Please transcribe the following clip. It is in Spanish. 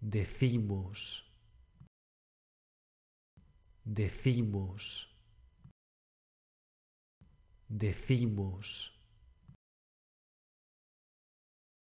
decimos, decimos, decimos.